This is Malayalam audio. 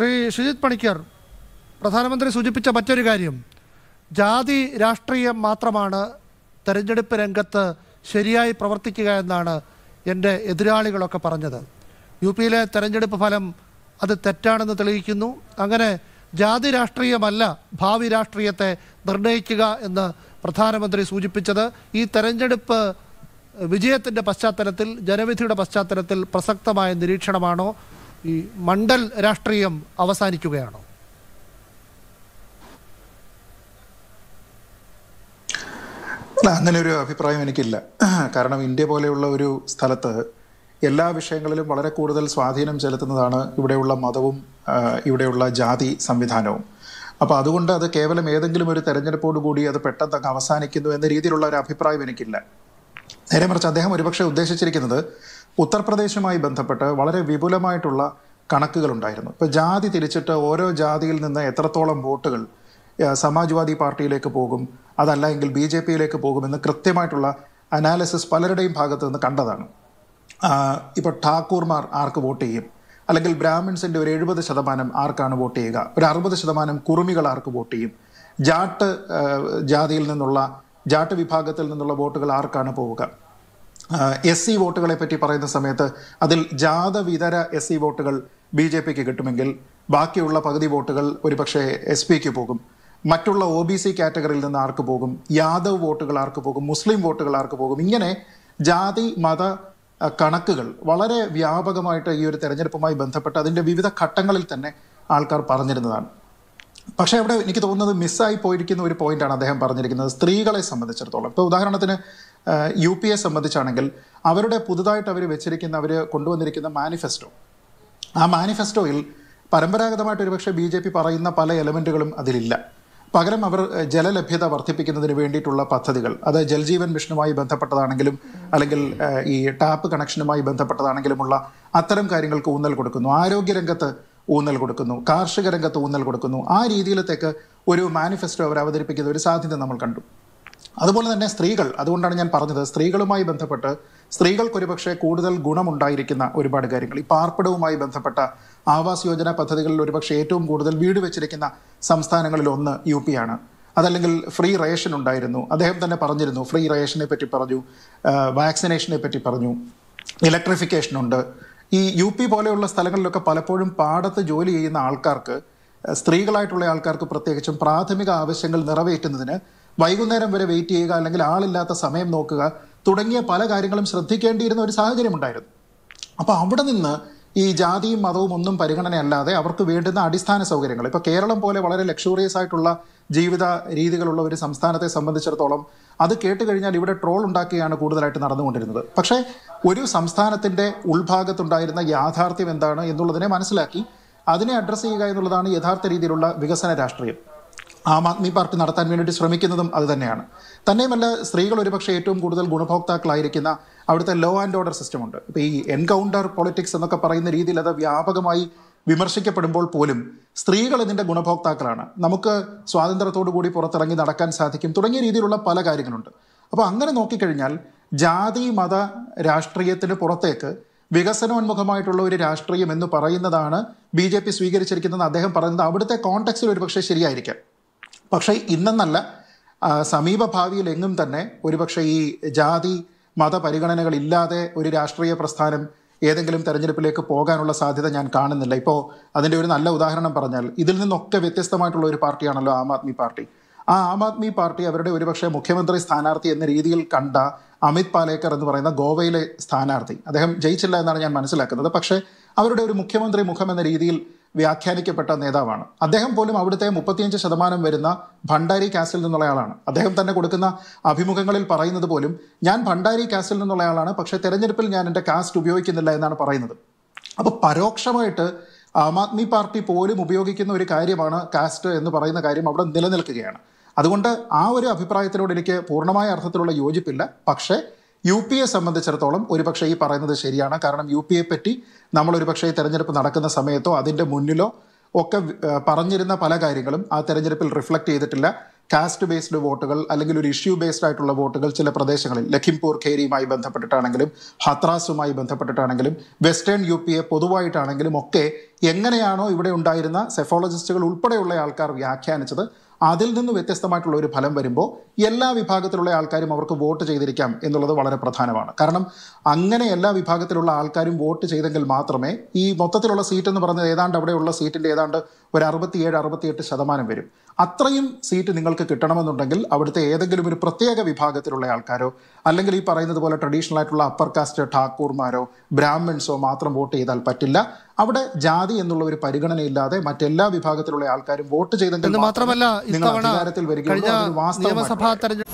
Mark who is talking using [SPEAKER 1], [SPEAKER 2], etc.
[SPEAKER 1] ശ്രീ ഷിജിത് പണിക്കർ പ്രധാനമന്ത്രി സൂചിപ്പിച്ച മറ്റൊരു കാര്യം ജാതി രാഷ്ട്രീയം മാത്രമാണ് തെരഞ്ഞെടുപ്പ് രംഗത്ത് ശരിയായി പ്രവർത്തിക്കുക എന്നാണ് എൻ്റെ എതിരാളികളൊക്കെ പറഞ്ഞത് യു പിയിലെ തെരഞ്ഞെടുപ്പ് ഫലം അത് തെറ്റാണെന്ന് തെളിയിക്കുന്നു അങ്ങനെ ജാതി രാഷ്ട്രീയമല്ല ഭാവി രാഷ്ട്രീയത്തെ നിർണയിക്കുക എന്ന് പ്രധാനമന്ത്രി സൂചിപ്പിച്ചത് ഈ തെരഞ്ഞെടുപ്പ് വിജയത്തിൻ്റെ പശ്ചാത്തലത്തിൽ ജനവിധിയുടെ പശ്ചാത്തലത്തിൽ പ്രസക്തമായ നിരീക്ഷണമാണോ ഈ മണ്ഡൽ രാഷ്ട്രീയം അവസാനിക്കുകയാണോ അങ്ങനെ ഒരു അഭിപ്രായം എനിക്കില്ല കാരണം ഇന്ത്യ പോലെയുള്ള ഒരു സ്ഥലത്ത് എല്ലാ വിഷയങ്ങളിലും വളരെ കൂടുതൽ സ്വാധീനം ചെലുത്തുന്നതാണ് ഇവിടെയുള്ള മതവും ഇവിടെയുള്ള ജാതി സംവിധാനവും അപ്പോൾ അതുകൊണ്ട് അത് കേവലം ഏതെങ്കിലും ഒരു തെരഞ്ഞെടുപ്പോട് കൂടി അത് പെട്ടെന്ന് അങ്ങ് അവസാനിക്കുന്നു എന്ന രീതിയിലുള്ള ഒരു അഭിപ്രായം എനിക്കില്ല നേരെ മറിച്ച് അദ്ദേഹം ഒരുപക്ഷെ ഉദ്ദേശിച്ചിരിക്കുന്നത് ഉത്തർപ്രദേശുമായി ബന്ധപ്പെട്ട് വളരെ വിപുലമായിട്ടുള്ള ഉണ്ടായിരുന്നു ഇപ്പോൾ ജാതി തിരിച്ചിട്ട് ഓരോ ജാതിയിൽ നിന്ന് എത്രത്തോളം വോട്ടുകൾ സമാജ്വാദി പാർട്ടിയിലേക്ക് പോകും അതല്ല എങ്കിൽ ബി ജെ പിയിലേക്ക് പോകുമെന്ന് കൃത്യമായിട്ടുള്ള അനാലിസിസ് പലരുടെയും ഭാഗത്തു നിന്ന് കണ്ടതാണ് ഇപ്പോൾ ഠാക്കൂർമാർ ആർക്ക് വോട്ട് ചെയ്യും അല്ലെങ്കിൽ ബ്രാഹ്മിൺസിൻ്റെ ഒരു എഴുപത് ശതമാനം ആർക്കാണ് വോട്ട് ചെയ്യുക ഒരു അറുപത് ശതമാനം കുറുമികൾ ആർക്ക് വോട്ട് ചെയ്യും ജാട്ട് ജാതിയിൽ നിന്നുള്ള ജാട്ട് വിഭാഗത്തിൽ നിന്നുള്ള വോട്ടുകൾ ആർക്കാണ് പോവുക എസ് സി വോട്ടുകളെ പറ്റി പറയുന്ന സമയത്ത് അതിൽ ജാതവിതര എസ് സി വോട്ടുകൾ ബി ജെ പിക്ക് കിട്ടുമെങ്കിൽ ബാക്കിയുള്ള പകുതി വോട്ടുകൾ ഒരുപക്ഷെ എസ് പിക്ക് പോകും മറ്റുള്ള ഒ ബി സി കാറ്റഗറിയിൽ നിന്ന് ആർക്ക് പോകും യാദവ് വോട്ടുകൾ ആർക്ക് പോകും മുസ്ലിം വോട്ടുകൾ ആർക്ക് പോകും ഇങ്ങനെ ജാതി മത കണക്കുകൾ വളരെ വ്യാപകമായിട്ട് ഈ ഒരു തെരഞ്ഞെടുപ്പുമായി ബന്ധപ്പെട്ട് അതിൻ്റെ വിവിധ ഘട്ടങ്ങളിൽ തന്നെ ആൾക്കാർ പറഞ്ഞിരുന്നതാണ് പക്ഷേ അവിടെ എനിക്ക് തോന്നുന്നത് മിസ്സായി പോയിരിക്കുന്ന ഒരു പോയിന്റാണ് അദ്ദേഹം പറഞ്ഞിരിക്കുന്നത് സ്ത്രീകളെ സംബന്ധിച്ചിടത്തോളം ഇപ്പോൾ ഉദാഹരണത്തിന് യു പി എ സംബന്ധിച്ചാണെങ്കിൽ അവരുടെ പുതുതായിട്ട് അവർ വെച്ചിരിക്കുന്ന അവർ കൊണ്ടുവന്നിരിക്കുന്ന മാനിഫെസ്റ്റോ ആ മാനിഫെസ്റ്റോയിൽ പരമ്പരാഗതമായിട്ട് ഒരുപക്ഷെ ബി ജെ പി പറയുന്ന പല എലമെൻറ്റുകളും അതിലില്ല പകരം അവർ ജലലഭ്യത വർദ്ധിപ്പിക്കുന്നതിന് വേണ്ടിയിട്ടുള്ള പദ്ധതികൾ അത് ജൽജീവൻ മിഷനുമായി ബന്ധപ്പെട്ടതാണെങ്കിലും അല്ലെങ്കിൽ ഈ ടാപ്പ് കണക്ഷനുമായി ബന്ധപ്പെട്ടതാണെങ്കിലുമുള്ള അത്തരം കാര്യങ്ങൾക്ക് ഊന്നൽ കൊടുക്കുന്നു ആരോഗ്യരംഗത്ത് ഊന്നൽ കൊടുക്കുന്നു കാർഷിക രംഗത്ത് ഊന്നൽ കൊടുക്കുന്നു ആ രീതിയിലത്തേക്ക് ഒരു മാനിഫെസ്റ്റോ അവർ അവതരിപ്പിക്കുന്ന ഒരു സാധ്യത നമ്മൾ കണ്ടു അതുപോലെ തന്നെ സ്ത്രീകൾ അതുകൊണ്ടാണ് ഞാൻ പറഞ്ഞത് സ്ത്രീകളുമായി ബന്ധപ്പെട്ട് സ്ത്രീകൾക്കൊരുപക്ഷെ കൂടുതൽ ഗുണമുണ്ടായിരിക്കുന്ന ഒരുപാട് കാര്യങ്ങൾ ഈ പാർപ്പിടവുമായി ബന്ധപ്പെട്ട ആവാസ് യോജന പദ്ധതികളിൽ ഒരുപക്ഷെ ഏറ്റവും കൂടുതൽ വീട് വെച്ചിരിക്കുന്ന സംസ്ഥാനങ്ങളിൽ ഒന്ന് യു പി ആണ് അതല്ലെങ്കിൽ ഫ്രീ റേഷൻ ഉണ്ടായിരുന്നു അദ്ദേഹം തന്നെ പറഞ്ഞിരുന്നു ഫ്രീ റേഷനെ പറ്റി പറഞ്ഞു വാക്സിനേഷനെ പറ്റി പറഞ്ഞു ഇലക്ട്രിഫിക്കേഷൻ ഉണ്ട് ഈ യു പി പോലെയുള്ള സ്ഥലങ്ങളിലൊക്കെ പലപ്പോഴും പാടത്ത് ജോലി ചെയ്യുന്ന ആൾക്കാർക്ക് സ്ത്രീകളായിട്ടുള്ള ആൾക്കാർക്ക് പ്രത്യേകിച്ചും പ്രാഥമിക ആവശ്യങ്ങൾ നിറവേറ്റുന്നതിന് വൈകുന്നേരം വരെ വെയിറ്റ് ചെയ്യുക അല്ലെങ്കിൽ ആളില്ലാത്ത സമയം നോക്കുക തുടങ്ങിയ പല കാര്യങ്ങളും ശ്രദ്ധിക്കേണ്ടിയിരുന്ന ഒരു സാഹചര്യം ഉണ്ടായിരുന്നു അപ്പോൾ അവിടെ നിന്ന് ഈ ജാതിയും മതവും ഒന്നും പരിഗണനയല്ലാതെ അവർക്ക് വേണ്ടുന്ന അടിസ്ഥാന സൗകര്യങ്ങൾ ഇപ്പോൾ കേരളം പോലെ വളരെ ലക്ഷൂറിയസ് ആയിട്ടുള്ള ജീവിത രീതികളുള്ള ഒരു സംസ്ഥാനത്തെ സംബന്ധിച്ചിടത്തോളം അത് കേട്ട് കഴിഞ്ഞാൽ ഇവിടെ ട്രോൾ ഉണ്ടാക്കുകയാണ് കൂടുതലായിട്ട് നടന്നുകൊണ്ടിരുന്നത് പക്ഷേ ഒരു സംസ്ഥാനത്തിൻ്റെ ഉൾഭാഗത്തുണ്ടായിരുന്ന യാഥാർത്ഥ്യം എന്താണ് എന്നുള്ളതിനെ മനസ്സിലാക്കി അതിനെ അഡ്രസ്സ് ചെയ്യുക എന്നുള്ളതാണ് യഥാർത്ഥ രീതിയിലുള്ള വികസന രാഷ്ട്രീയം ആം ആദ്മി പാർട്ടി നടത്താൻ വേണ്ടി ശ്രമിക്കുന്നതും അതുതന്നെയാണ് തന്നെയുമല്ല സ്ത്രീകൾ ഒരുപക്ഷെ ഏറ്റവും കൂടുതൽ ഗുണഭോക്താക്കളായിരിക്കുന്ന അവിടുത്തെ ലോ ആൻഡ് ഓർഡർ സിസ്റ്റം ഉണ്ട് ഇപ്പൊ ഈ എൻകൗണ്ടർ പൊളിറ്റിക്സ് എന്നൊക്കെ പറയുന്ന രീതിയിൽ അത് വ്യാപകമായി വിമർശിക്കപ്പെടുമ്പോൾ പോലും സ്ത്രീകൾ ഇതിന്റെ ഗുണഭോക്താക്കളാണ് നമുക്ക് സ്വാതന്ത്ര്യത്തോടു കൂടി പുറത്തിറങ്ങി നടക്കാൻ സാധിക്കും തുടങ്ങിയ രീതിയിലുള്ള പല കാര്യങ്ങളുണ്ട് അപ്പോൾ അങ്ങനെ നോക്കിക്കഴിഞ്ഞാൽ ജാതി മത രാഷ്ട്രീയത്തിന് പുറത്തേക്ക് വികസനോന്മുഖമായിട്ടുള്ള ഒരു രാഷ്ട്രീയം എന്ന് പറയുന്നതാണ് ബി ജെ പി സ്വീകരിച്ചിരിക്കുന്നത് അദ്ദേഹം പറയുന്നത് അവിടുത്തെ കോൺടാക്സിൽ ഒരുപക്ഷെ ശരിയായിരിക്കാം പക്ഷേ ഇന്നെന്നല്ല സമീപ ഭാവിയിലെങ്ങും തന്നെ ഒരുപക്ഷെ ഈ ജാതി മതപരിഗണനകളില്ലാതെ ഒരു രാഷ്ട്രീയ പ്രസ്ഥാനം ഏതെങ്കിലും തെരഞ്ഞെടുപ്പിലേക്ക് പോകാനുള്ള സാധ്യത ഞാൻ കാണുന്നില്ല ഇപ്പോൾ അതിൻ്റെ ഒരു നല്ല ഉദാഹരണം പറഞ്ഞാൽ ഇതിൽ നിന്നൊക്കെ വ്യത്യസ്തമായിട്ടുള്ള ഒരു പാർട്ടിയാണല്ലോ ആം ആദ്മി പാർട്ടി ആ ആം ആദ്മി പാർട്ടി അവരുടെ ഒരുപക്ഷെ മുഖ്യമന്ത്രി സ്ഥാനാർത്ഥി എന്ന രീതിയിൽ കണ്ട അമിത് പാലേക്കർ എന്ന് പറയുന്ന ഗോവയിലെ സ്ഥാനാർത്ഥി അദ്ദേഹം ജയിച്ചില്ല എന്നാണ് ഞാൻ മനസ്സിലാക്കുന്നത് പക്ഷേ അവരുടെ ഒരു മുഖ്യമന്ത്രി മുഖം എന്ന രീതിയിൽ വ്യാഖ്യാനിക്കപ്പെട്ട നേതാവാണ് അദ്ദേഹം പോലും അവിടുത്തെ മുപ്പത്തിയഞ്ച് ശതമാനം വരുന്ന ഭണ്ഡാരി കാസ്റ്റിൽ നിന്നുള്ളയാളാണ് അദ്ദേഹം തന്നെ കൊടുക്കുന്ന അഭിമുഖങ്ങളിൽ പറയുന്നത് പോലും ഞാൻ ഭണ്ഡാരി കാസ്റ്റിൽ നിന്നുള്ളയാളാണ് പക്ഷേ തെരഞ്ഞെടുപ്പിൽ ഞാൻ എൻ്റെ കാസ്റ്റ് ഉപയോഗിക്കുന്നില്ല എന്നാണ് പറയുന്നത് അപ്പോൾ പരോക്ഷമായിട്ട് ആം ആദ്മി പാർട്ടി പോലും ഉപയോഗിക്കുന്ന ഒരു കാര്യമാണ് കാസ്റ്റ് എന്ന് പറയുന്ന കാര്യം അവിടെ നിലനിൽക്കുകയാണ് അതുകൊണ്ട് ആ ഒരു അഭിപ്രായത്തിനോട് എനിക്ക് പൂർണ്ണമായ അർത്ഥത്തിലുള്ള യോജിപ്പില്ല പക്ഷേ യു പി എ സംബന്ധിച്ചിടത്തോളം ഒരുപക്ഷെ ഈ പറയുന്നത് ശരിയാണ് കാരണം യു പി എ പറ്റി നമ്മൾ ഒരുപക്ഷെ ഈ തെരഞ്ഞെടുപ്പ് നടക്കുന്ന സമയത്തോ അതിൻ്റെ മുന്നിലോ ഒക്കെ പറഞ്ഞിരുന്ന പല കാര്യങ്ങളും ആ തെരഞ്ഞെടുപ്പിൽ റിഫ്ലക്റ്റ് ചെയ്തിട്ടില്ല കാസ്റ്റ് ബേസ്ഡ് വോട്ടുകൾ അല്ലെങ്കിൽ ഒരു ഇഷ്യൂ ബേസ്ഡ് ആയിട്ടുള്ള വോട്ടുകൾ ചില പ്രദേശങ്ങളിൽ ലഖിംപൂർ ഖേരിയുമായി ബന്ധപ്പെട്ടിട്ടാണെങ്കിലും ഹത്രാസുമായി ബന്ധപ്പെട്ടിട്ടാണെങ്കിലും വെസ്റ്റേൺ യു പി എ പൊതുവായിട്ടാണെങ്കിലും ഒക്കെ എങ്ങനെയാണോ ഇവിടെ ഉണ്ടായിരുന്ന സെഫോളജിസ്റ്റുകൾ ഉൾപ്പെടെയുള്ള ആൾക്കാർ വ്യാഖ്യാനിച്ചത് അതിൽ നിന്ന് വ്യത്യസ്തമായിട്ടുള്ള ഒരു ഫലം വരുമ്പോൾ എല്ലാ വിഭാഗത്തിലുള്ള ആൾക്കാരും അവർക്ക് വോട്ട് ചെയ്തിരിക്കാം എന്നുള്ളത് വളരെ പ്രധാനമാണ് കാരണം അങ്ങനെ എല്ലാ വിഭാഗത്തിലുള്ള ആൾക്കാരും വോട്ട് ചെയ്തെങ്കിൽ മാത്രമേ ഈ മൊത്തത്തിലുള്ള സീറ്റ് എന്ന് പറഞ്ഞത് ഏതാണ്ട് അവിടെയുള്ള സീറ്റിൻ്റെ ഏതാണ്ട് ഒരു അറുപത്തിയേഴ് അറുപത്തിയെട്ട് ശതമാനം വരും അത്രയും സീറ്റ് നിങ്ങൾക്ക് കിട്ടണമെന്നുണ്ടെങ്കിൽ അവിടുത്തെ ഏതെങ്കിലും ഒരു പ്രത്യേക വിഭാഗത്തിലുള്ള ആൾക്കാരോ അല്ലെങ്കിൽ ഈ പറയുന്നത് പോലെ ട്രഡീഷണൽ ആയിട്ടുള്ള അപ്പർ കാസ്റ്റ് ഠാക്കൂർമാരോ ബ്രാഹ്മിൺസോ മാത്രം വോട്ട് ചെയ്താൽ പറ്റില്ല അവിടെ ജാതി എന്നുള്ള ഒരു പരിഗണനയില്ലാതെ മറ്റെല്ലാ വിഭാഗത്തിലുള്ള ആൾക്കാരും വോട്ട് ചെയ്തെങ്കിൽ മാത്രമല്ല നിങ്ങൾ അധികാരത്തിൽ വരികയുള്ളൂ